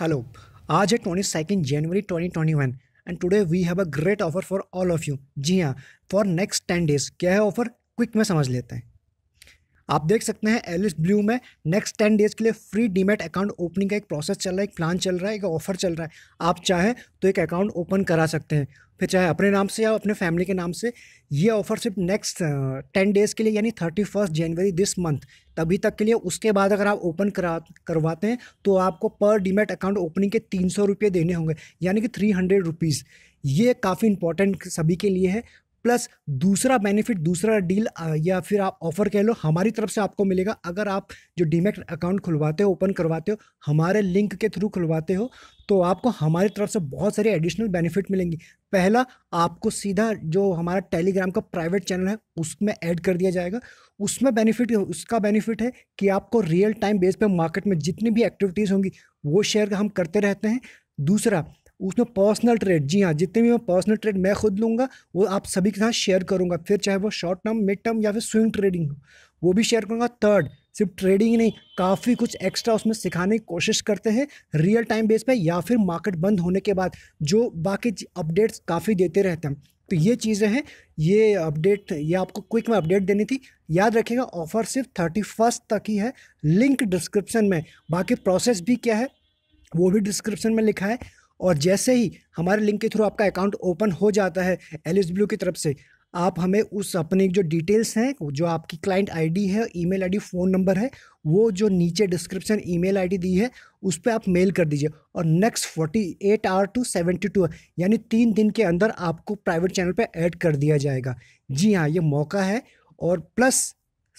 hello आज है twenty second January twenty twenty one and today we have a great offer for all of you जी हाँ for next ten days क्या है offer quick में समझ लेते हैं आप देख सकते हैं एलिस ब्लू में नेक्स्ट टेन डेज के लिए फ्री डीमेट अकाउंट ओपनिंग का एक प्रोसेस चल रहा है एक प्लान चल रहा है एक ऑफर चल रहा है आप चाहें तो एक अकाउंट ओपन करा सकते हैं फिर चाहे अपने नाम से या अपने फैमिली के नाम से ये ऑफर सिर्फ नेक्स्ट टेन डेज़ के लिए यानी thirty first January this month तभी तक के लिए उसके बाद अगर आप ओपन करा करवाते हैं तो आपको पर डीमेट अकाउंट ओपनिंग के तीन सौ रुपये देने होंगे यानी कि थ्री हंड्रेड रुपीज़ ये काफ़ी इंपॉर्टेंट सभी के लिए है प्लस दूसरा बेनिफिट दूसरा डील या फिर आप ऑफर कह लो हमारी तरफ से आपको मिलेगा अगर आप जो डीमेट अकाउंट खुलवाते हो ओपन करवाते हो हमारे लिंक के थ्रू खुलवाते हो तो आपको हमारी तरफ से बहुत सारे एडिशनल बेनिफिट मिलेंगी पहला आपको सीधा जो हमारा टेलीग्राम का प्राइवेट चैनल है उसमें ऐड कर दिया जाएगा उसमें बेनिफिट उसका बेनिफिट है कि आपको रियल टाइम बेस पर मार्केट में जितनी भी एक्टिविटीज़ होंगी वो शेयर हम करते रहते हैं दूसरा उसमें पर्सनल ट्रेड जी हाँ जितने भी मैं पर्सनल ट्रेड मैं खुद लूँगा वो आप सभी के साथ शेयर करूँगा फिर चाहे वो शॉर्ट टर्म मिड टर्म या फिर स्विंग ट्रेडिंग हो वो भी शेयर करूँगा थर्ड सिर्फ ट्रेडिंग ही नहीं काफ़ी कुछ एक्स्ट्रा उसमें सिखाने की कोशिश करते हैं रियल टाइम बेस पे या फिर मार्केट बंद होने के बाद जो बाकी अपडेट्स काफ़ी देते रहते हैं तो ये चीज़ें हैं ये अपडेट ये आपको क्विक में अपडेट देनी थी याद रखिएगा ऑफ़र सिर्फ थर्टी फर्स्ट तक ही है लिंक डिस्क्रिप्शन में बाकी प्रोसेस भी क्या है वो भी डिस्क्रिप्शन में लिखा है और जैसे ही हमारे लिंक के थ्रू आपका अकाउंट ओपन हो जाता है एल ब्लू की तरफ से आप हमें उस अपने जो डिटेल्स हैं जो आपकी क्लाइंट आईडी है ईमेल आईडी फ़ोन नंबर है वो जो नीचे डिस्क्रिप्शन ईमेल आईडी दी है उस पर आप मेल कर दीजिए और next forty eight hour to seventy two यानी तीन दिन के अंदर आपको प्राइवेट चैनल पर ऐड कर दिया जाएगा जी हाँ ये मौका है और प्लस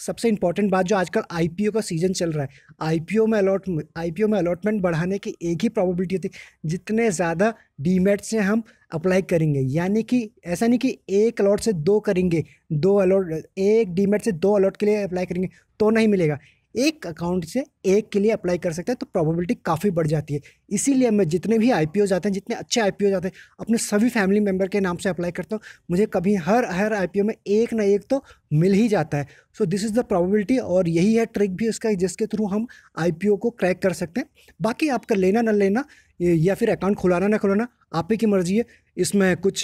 सबसे इंपॉर्टेंट बात जो आजकल आईपीओ का सीजन चल रहा है आईपीओ में अलॉट आईपीओ में अलॉटमेंट बढ़ाने की एक ही प्रॉबिलिटी होती है जितने ज़्यादा डीमेट से हम अप्लाई करेंगे यानी कि ऐसा नहीं कि एक अलॉट से दो करेंगे दो अलॉट एक डीमेट से दो अलॉट के लिए अप्लाई करेंगे तो नहीं मिलेगा एक अकाउंट से एक के लिए अप्लाई कर सकते हैं तो प्रोबेबिलिटी काफ़ी बढ़ जाती है इसीलिए मैं जितने भी आई आते हैं जितने अच्छे आई आते हैं अपने सभी फैमिली मेम्बर के नाम से अप्लाई करता हूँ मुझे कभी हर हर आई में एक ना एक तो मिल ही जाता है so this is the probability और यही है ट्रिक भी उसका जिसके थ्रू हम आई को क्रैक कर सकते हैं बाकी आपका लेना ना लेना या फिर अकाउंट खुलाना ना खुलाना आप ही की मर्ज़ी है इसमें कुछ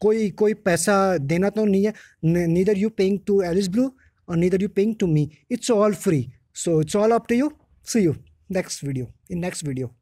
कोई कोई पैसा देना तो नहीं है neither you paying to Alice Blue or neither you paying to me it's all free so it's all up to you see you next video in next video